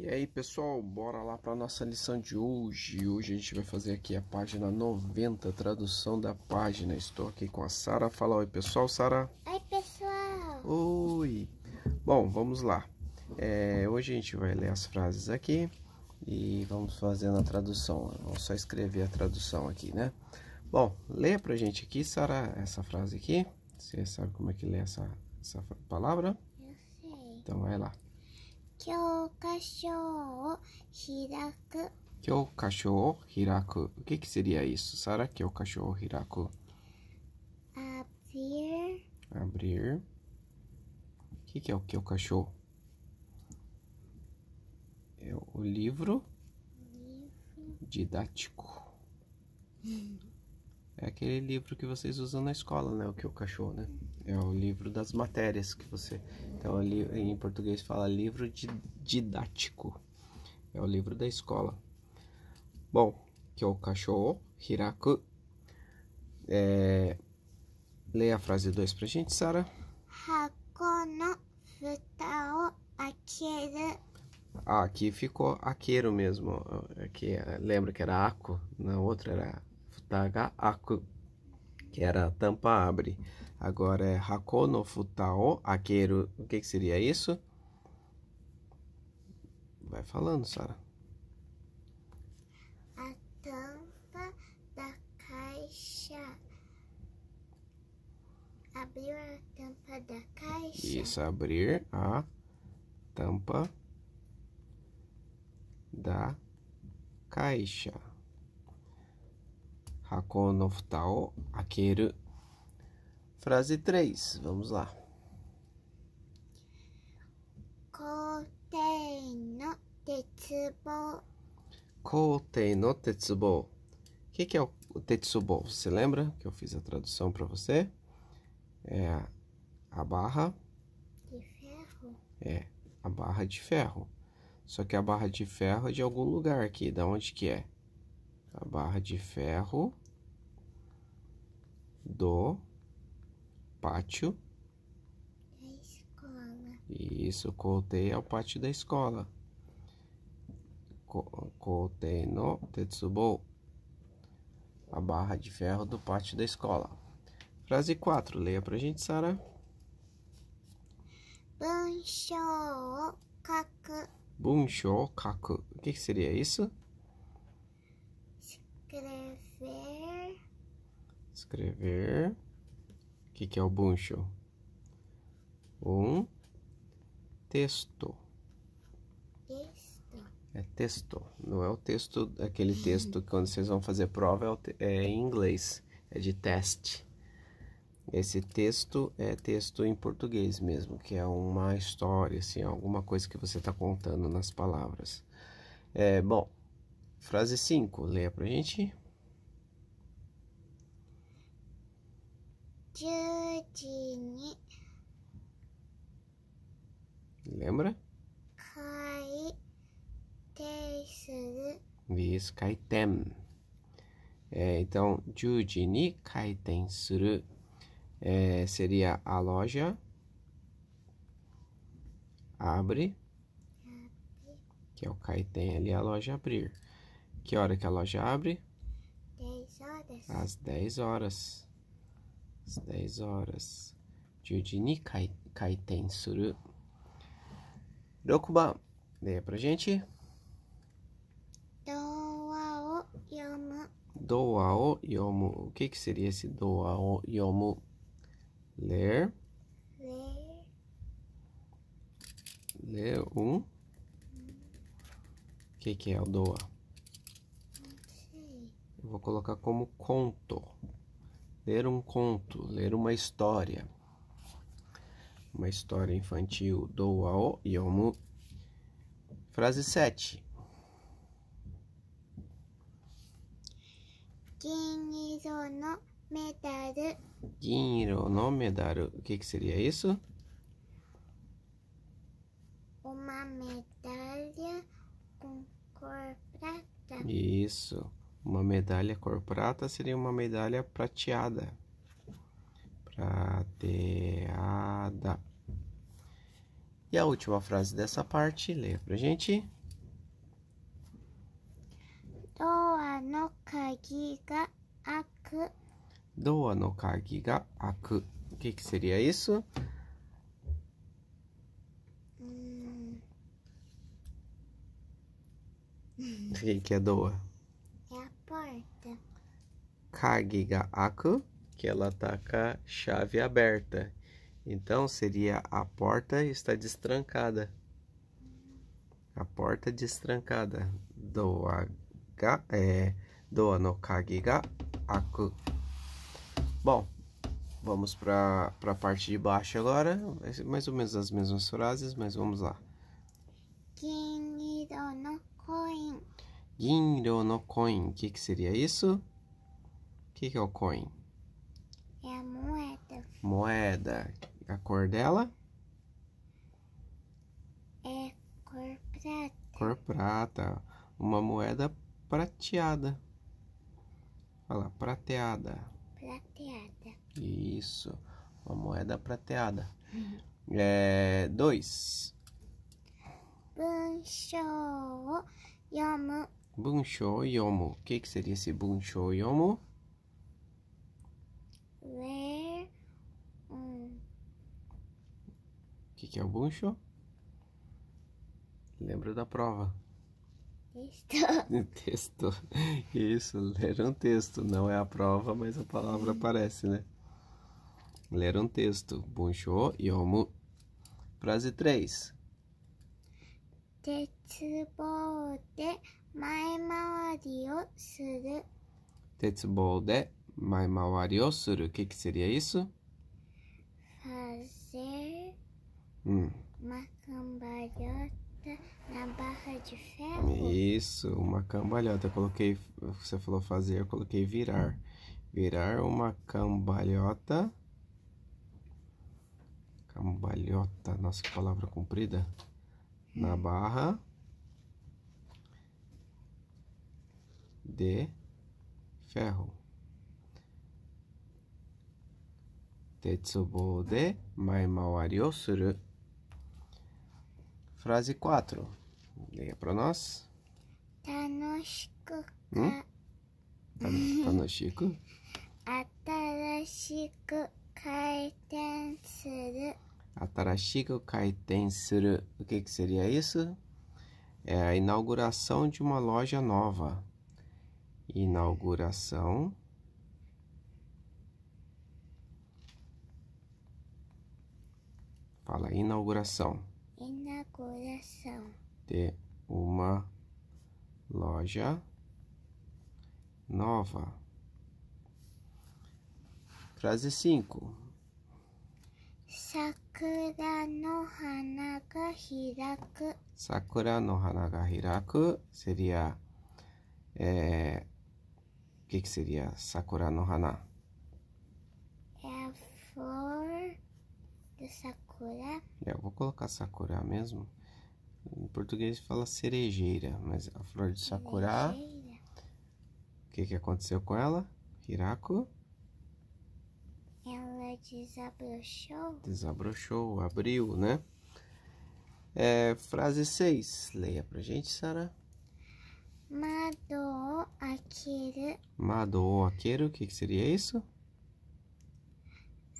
E aí pessoal, bora lá para nossa lição de hoje. Hoje a gente vai fazer aqui a página 90, tradução da página. Estou aqui com a Sara. Fala oi pessoal, Sara. Oi pessoal. Oi. Bom, vamos lá. É, hoje a gente vai ler as frases aqui e vamos fazendo a tradução. Vamos só escrever a tradução aqui, né? Bom, lê pra gente aqui, Sara, essa frase aqui. Você sabe como é que lê essa, essa palavra? Eu sei. Então vai lá. 教科書を開く。教科書を開く。O que, que seria isso, Sara? 教科書を開く。Abrir. Abrir. O que, que é o que o cachorro? É o livro, livro. didático. é aquele livro que vocês usam na escola, né? O que o cachorro, né? é o livro das matérias que você. Então, em português fala livro didático. É o livro da escola. Bom, que é o cachorro, Hiraku. É... Leia a frase 2 pra gente, Sara. Hakono futao akeru. Ah, aqui ficou aqueiro mesmo. Aqui, é lembra que era ako, na outra era futaga aku que era tampa abre. Agora é Hakono futao akeru. O que, que seria isso? Vai falando, Sara. A tampa da caixa. Abriu a tampa da caixa. Isso, abrir a tampa da caixa. Hakon no akeru. Frase 3, vamos lá. Kotei no tetsubo. Kotei no tetsubo. O que, que é o tetsubo? Você lembra que eu fiz a tradução para você? É a barra de ferro. É, a barra de ferro. Só que a barra de ferro é de algum lugar aqui, da onde que é? A barra de ferro do pátio da escola. Isso, cortei ao pátio da escola. Cortei no Tetsubou. A barra de ferro do pátio da escola. Frase 4, leia pra gente, Sara. Bunshou kaku. Bunshou kaku. O que, que seria isso? Escrever escrever. O que, que é o Buncho? Um texto. Texto. É texto. Não é o texto, aquele texto que quando vocês vão fazer prova é, é em inglês. É de teste. Esse texto é texto em português mesmo, que é uma história, assim, alguma coisa que você está contando nas palavras. É, bom, frase 5, leia pra gente. Judini. Lembra? Kai Kaiten. Isso, Kaiten. É, então, Jujini Kaiten Suru é, seria a loja. Abre. Que é o Kaiten ali, a loja abrir. Que hora que a loja abre? 10 horas. Às 10 horas às 10 horas, Juji ni kaiten suru. Rokuban, leia pra gente. Doa o yomu. Doa o yomu. O que, que seria esse doa o yomu? Ler. Ler. Ler um. O que, que é o doa? Eu vou colocar como conto ler um conto, ler uma história. Uma história infantil do ao yomu. Frase 7. Ginro no medaru. Ginro no medaru. O que, que seria isso? Uma medalha com cor prata. Isso. Uma medalha cor prata seria uma medalha prateada. Prateada. E a última frase dessa parte, leia pra gente. Doa no kagi ga aku. Doa no kagi ga aku. O que, que seria isso? Hum. O que, que é doa? porta. Kage ga aku, que ela tá com a chave aberta. Então seria a porta está destrancada. A porta destrancada. Doa ga é doa no kage ga aku. Bom, vamos para a parte de baixo agora. Mais ou menos as mesmas frases, mas vamos lá. Kiniro no coin. Ginro no coin. O que, que seria isso? O que, que é o coin? É a moeda. Moeda. A cor dela? É cor prata. Cor prata. Uma moeda prateada. Olha lá, prateada. Prateada. Isso. Uma moeda prateada. Uhum. É, dois. Bancho. Yamu Bunshou Yomu. O que, que seria esse Bunshou Yomu? Ler um. O que, que é o Bunshou? Lembra da prova? Texto. texto. Isso, ler um texto. Não é a prova, mas a palavra hum. aparece, né? Ler um texto. Bunshou Yomu. Frase 3. 鉄棒で前回りをする。鉄棒で前回りをする。O que, que seria isso? Fazer uma cambalhota na barra de ferro. Isso, uma cambalhota. Eu coloquei, você falou fazer, eu coloquei virar. Virar uma cambalhota. Cambalhota, nossa, que palavra comprida. Na barra. de ferro. Tetsubo de maimawari o suru. Frase 4. Leia para nós. Tanoshiku. Hum? Tanoshiku. Atarashiku kaiten suru. Atarashiku kaiten suru. O que, que seria isso? É a inauguração de uma loja nova inauguração. Fala inauguração. Inauguração. De uma loja nova. Frase 5. Sakura no hana ga hiraku. Sakura no hana ga hiraku seria é, o que, que seria Sakura no Hana? É a flor do Sakura. É, eu vou colocar Sakura mesmo. Em português fala cerejeira, mas a flor de Sakura. Cerejeira. O que, que aconteceu com ela? Hirako? Ela desabrochou. Desabrochou, abriu, né? É, frase 6. Leia pra gente, Sara. Mado akeru. Mado o o que, que seria isso?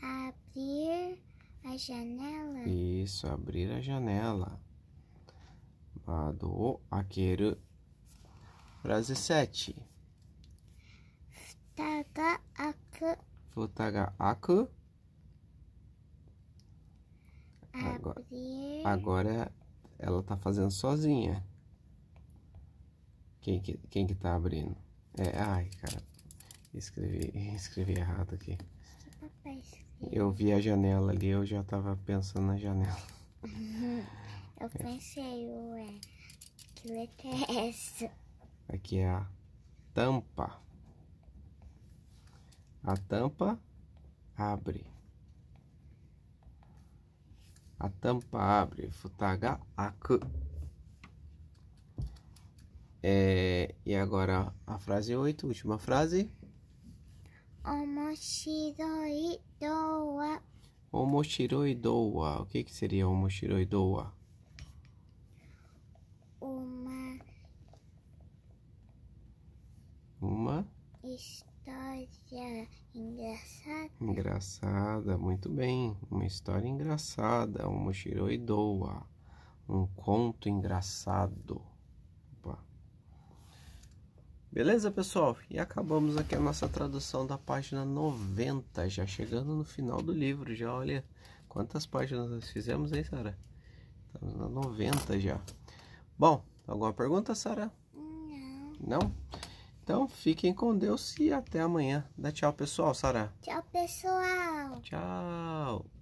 Abrir a janela. Isso, abrir a janela. Mado o akeru. Frase 7. Futaga aku. Futaga aku. Agora, agora ela tá fazendo sozinha. Quem que, quem que tá abrindo? É, ai, cara. Escrevi, escrevi errado aqui. Eu vi a janela ali, eu já tava pensando na janela. Eu pensei, ué, que letra é essa? Aqui é a tampa. A tampa abre. A tampa abre. Futaga aku. É, e agora a frase 8, última frase. Omoshiroi doa. O que, que seria omoshiroi Uma. Uma. História engraçada. Engraçada, muito bem. Uma história engraçada. Omoshiroi Um conto engraçado. Beleza, pessoal? E acabamos aqui a nossa tradução da página 90, já chegando no final do livro, já olha quantas páginas nós fizemos aí, Sara? Estamos na 90 já. Bom, alguma pergunta, Sara? Não. Não? Então, fiquem com Deus e até amanhã. Dá tchau, pessoal, Sara. Tchau, pessoal. Tchau.